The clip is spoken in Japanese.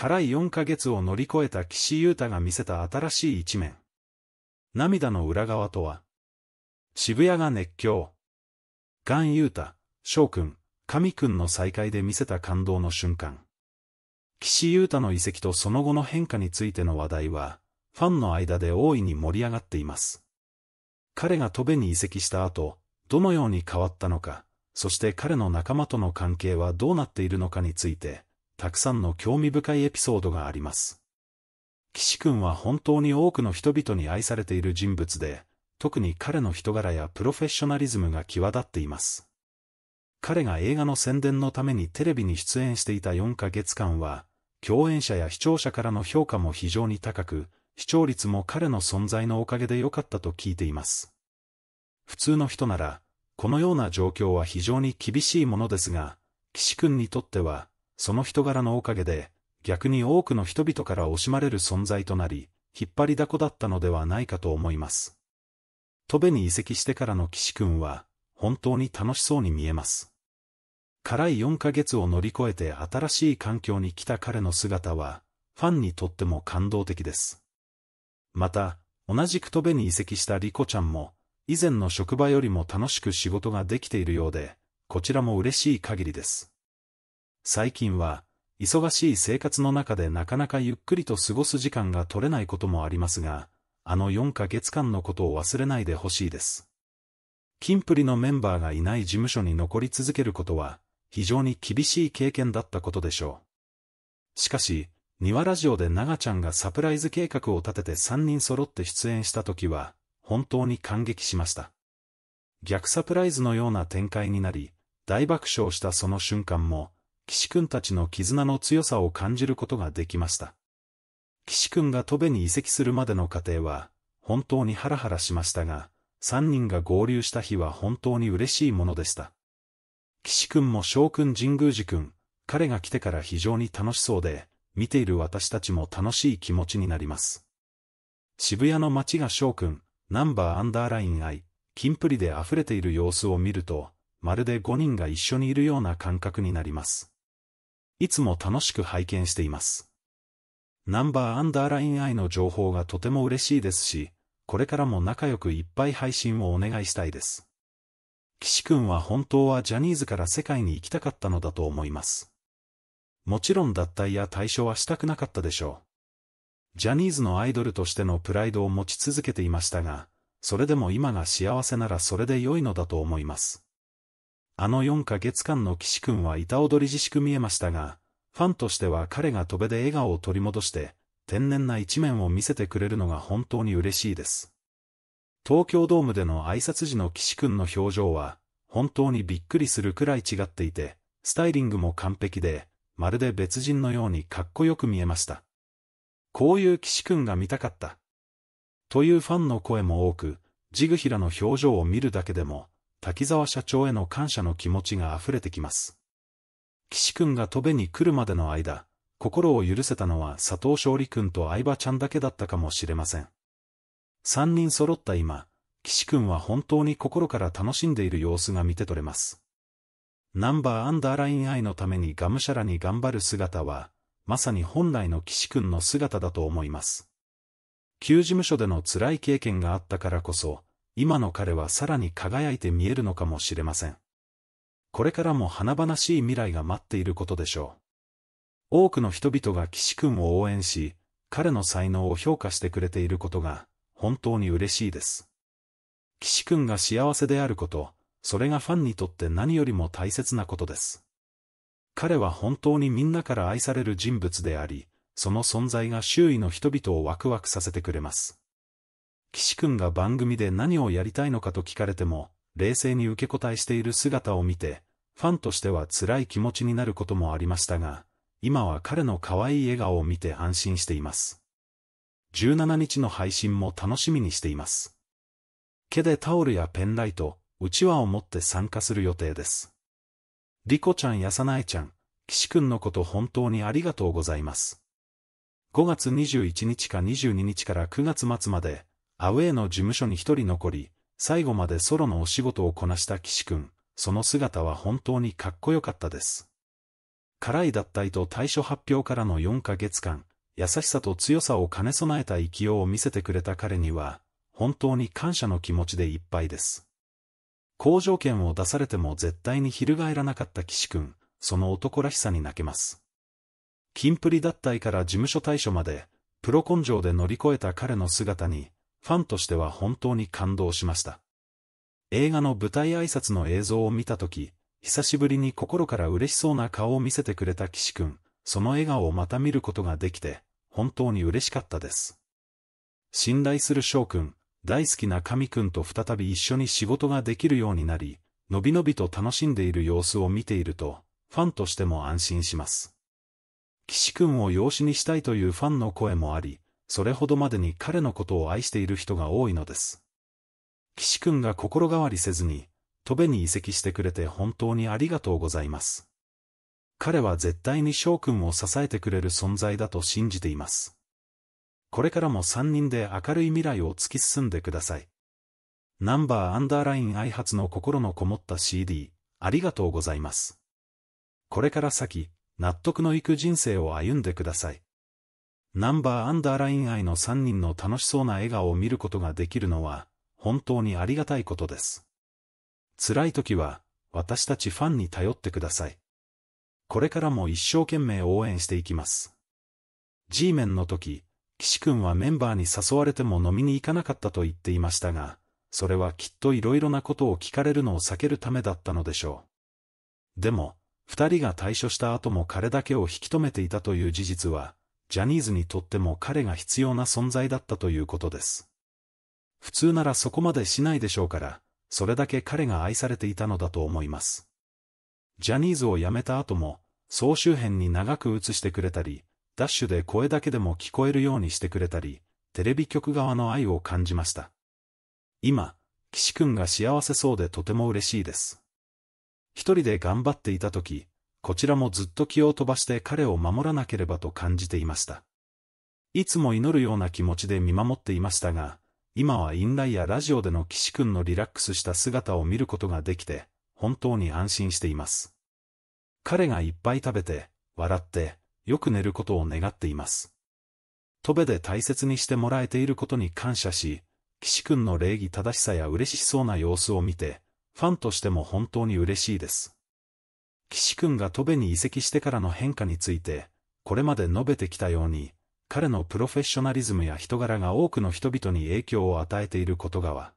辛い4ヶ月を乗り越えた岸優太が見せた新しい一面。涙の裏側とは渋谷が熱狂。ガン優太、翔くん、神くんの再会で見せた感動の瞬間。岸優太の遺跡とその後の変化についての話題は、ファンの間で大いに盛り上がっています。彼が戸辺に移籍した後、どのように変わったのか、そして彼の仲間との関係はどうなっているのかについて、たくさんの興味深いエピソードがあります。岸くんは本当に多くの人々に愛されている人物で、特に彼の人柄やプロフェッショナリズムが際立っています。彼が映画の宣伝のためにテレビに出演していた4ヶ月間は、共演者や視聴者からの評価も非常に高く、視聴率も彼の存在のおかげで良かったと聞いています。普通の人なら、このような状況は非常に厳しいものですが、岸くんにとっては、その人柄のおかげで、逆に多くの人々から惜しまれる存在となり、引っ張りだこだったのではないかと思います。戸部に移籍してからの岸くんは、本当に楽しそうに見えます。辛い4ヶ月を乗り越えて新しい環境に来た彼の姿は、ファンにとっても感動的です。また、同じく戸部に移籍したリコちゃんも、以前の職場よりも楽しく仕事ができているようで、こちらも嬉しい限りです。最近は、忙しい生活の中でなかなかゆっくりと過ごす時間が取れないこともありますが、あの4ヶ月間のことを忘れないでほしいです。キンプリのメンバーがいない事務所に残り続けることは、非常に厳しい経験だったことでしょう。しかし、庭ラジオで長ちゃんがサプライズ計画を立てて3人揃って出演した時は、本当に感激しました。逆サプライズのような展開になり、大爆笑したその瞬間も、岸くんたちの絆の強さを感じることができました。岸くんが戸部に移籍するまでの過程は、本当にハラハラしましたが、三人が合流した日は本当に嬉しいものでした。岸くんも翔くん神宮寺くん、彼が来てから非常に楽しそうで、見ている私たちも楽しい気持ちになります。渋谷の街が翔くん、ナンバーアンダーライン愛、金プリで溢れている様子を見ると、まるで5人が一緒にいるような感覚になります。いつも楽しく拝見しています。ナンバーアンダーライン愛の情報がとても嬉しいですし、これからも仲良くいっぱい配信をお願いしたいです。岸くんは本当はジャニーズから世界に行きたかったのだと思います。もちろん脱退や対所はしたくなかったでしょう。ジャニーズのアイドルとしてのプライドを持ち続けていましたが、それでも今が幸せならそれで良いのだと思います。あの4ヶ月間の岸君は板踊り自粛見えましたが、ファンとしては彼が飛べで笑顔を取り戻して、天然な一面を見せてくれるのが本当に嬉しいです。東京ドームでの挨拶時の岸君の表情は、本当にびっくりするくらい違っていて、スタイリングも完璧で、まるで別人のようにかっこよく見えました。こういう岸君が見たかった。というファンの声も多く、ジグヒラの表情を見るだけでも、滝沢社長への感謝の気持ちが溢れてきます。岸くんが飛べに来るまでの間、心を許せたのは佐藤勝利くんと相葉ちゃんだけだったかもしれません。三人揃った今、岸くんは本当に心から楽しんでいる様子が見て取れます。ナンバーアンダーライン愛のためにがむしゃらに頑張る姿は、まさに本来の岸くんの姿だと思います。旧事務所での辛い経験があったからこそ、今の彼はさらに輝いて見えるのかもしれません。これからも華々しい未来が待っていることでしょう。多くの人々が岸君を応援し、彼の才能を評価してくれていることが、本当に嬉しいです。岸君が幸せであること、それがファンにとって何よりも大切なことです。彼は本当にみんなから愛される人物であり、その存在が周囲の人々をワクワクさせてくれます。岸くんが番組で何をやりたいのかと聞かれても、冷静に受け答えしている姿を見て、ファンとしては辛い気持ちになることもありましたが、今は彼の可愛い笑顔を見て安心しています。17日の配信も楽しみにしています。毛でタオルやペンライト、うちわを持って参加する予定です。リコちゃんやさなえちゃん、岸くんのこと本当にありがとうございます。5月21日か22日から9月末まで、アウェイの事務所に一人残り、最後までソロのお仕事をこなした岸くん、その姿は本当にかっこよかったです。辛い脱退と対処発表からの4ヶ月間、優しさと強さを兼ね備えた勢いを見せてくれた彼には、本当に感謝の気持ちでいっぱいです。好条件を出されても絶対に翻らなかった岸くん、その男らしさに泣けます。金プリ脱退から事務所退所まで、プロ根性で乗り越えた彼の姿に、ファンとしては本当に感動しました。映画の舞台挨拶の映像を見たとき、久しぶりに心から嬉しそうな顔を見せてくれた岸くん、その笑顔をまた見ることができて、本当に嬉しかったです。信頼する翔くん、大好きな神くんと再び一緒に仕事ができるようになり、のびのびと楽しんでいる様子を見ていると、ファンとしても安心します。岸くんを養子にしたいというファンの声もあり、それほどまでに彼のことを愛している人が多いのです。岸くんが心変わりせずに、戸部に移籍してくれて本当にありがとうございます。彼は絶対に翔くんを支えてくれる存在だと信じています。これからも三人で明るい未来を突き進んでください。ナンバーアンダーライン愛発の心のこもった CD、ありがとうございます。これから先、納得のいく人生を歩んでください。ナンバーアンダーライン愛の3人の楽しそうな笑顔を見ることができるのは、本当にありがたいことです。辛い時は、私たちファンに頼ってください。これからも一生懸命応援していきます。G メンの時、岸くんはメンバーに誘われても飲みに行かなかったと言っていましたが、それはきっと色々なことを聞かれるのを避けるためだったのでしょう。でも、二人が退所した後も彼だけを引き止めていたという事実は、ジャニーズにとっても彼が必要な存在だったということです。普通ならそこまでしないでしょうから、それだけ彼が愛されていたのだと思います。ジャニーズを辞めた後も、総集編に長く映してくれたり、ダッシュで声だけでも聞こえるようにしてくれたり、テレビ局側の愛を感じました。今、岸くんが幸せそうでとても嬉しいです。一人で頑張っていた時、こちらもずっと気を飛ばして彼を守らなければと感じていました。いつも祈るような気持ちで見守っていましたが、今はインライやラジオでの岸くんのリラックスした姿を見ることができて、本当に安心しています。彼がいっぱい食べて、笑って、よく寝ることを願っています。戸部で大切にしてもらえていることに感謝し、岸くんの礼儀正しさや嬉しそうな様子を見て、ファンとしても本当に嬉しいです。岸君が戸部に移籍してからの変化について、これまで述べてきたように、彼のプロフェッショナリズムや人柄が多くの人々に影響を与えていることがわ